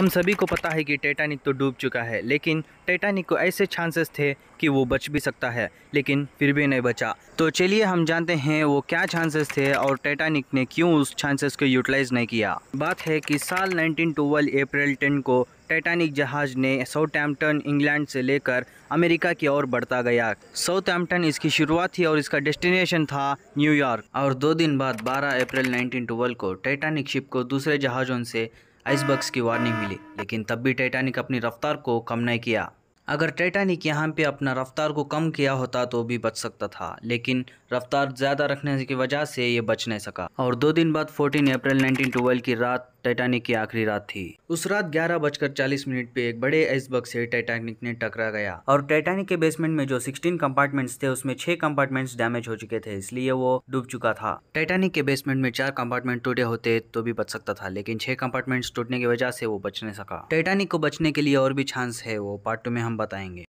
हम सभी को पता है कि टाइटैनिक तो डूब चुका है लेकिन टाइटैनिक को ऐसे चांसेस थे कि वो बच भी सकता है लेकिन फिर भी नहीं बचा तो चलिए हम जानते हैं वो क्या चांसेस थे और टाइटैनिक ने क्यों उस चांसेस को यूटिलाइज नहीं किया बात है कि साल 1912 अप्रैल 10 को टाइटैनिक जहाज ने साउथैम्पटन इंग्लैंड से लेकर अमेरिका की ओर बढ़ता गया साउथैम्पटन इसकी शुरुआत थी और इसका डेस्टिनेशन था न्यूयॉर्क और दो दिन बाद 12 अप्रैल 1912 को टाइटैनिक शिप को दूसरे जहाज़ों से आइसबर्ग्स की वार्निंग मिली लेकिन तब भी टाइटैनिक अपनी रफ्तार को कम नहीं किया अगर टाइटैनिक यहाँ पे अपना रफ्तार को कम किया होता तो भी बच सकता था लेकिन रफ्तार ज़्यादा रखने की वजह से ये बच नहीं सका और दो दिन बाद 14 अप्रैल 1912 की रात टाइटैनिक की आखिरी रात थी उस रात ग्यारह बजकर चालीस मिनट पे एक बड़े आइसबर्ग से टाइटैनिक ने टकरा गया और टाइटैनिक के बेसमेंट में जो 16 कंपार्टमेंट्स थे उसमें छह कंपार्टमेंट्स डैमेज हो चुके थे इसलिए वो डूब चुका था टाइटैनिक के बेसमेंट में चार कंपार्टमेंट टूटे होते तो भी बच सकता था लेकिन छह कंपार्टमेंट्स टूटने की वजह से वो बच नहीं सका टाइटैनिक को बचने के लिए और भी चांस है वो पार्ट टू में हम बताएंगे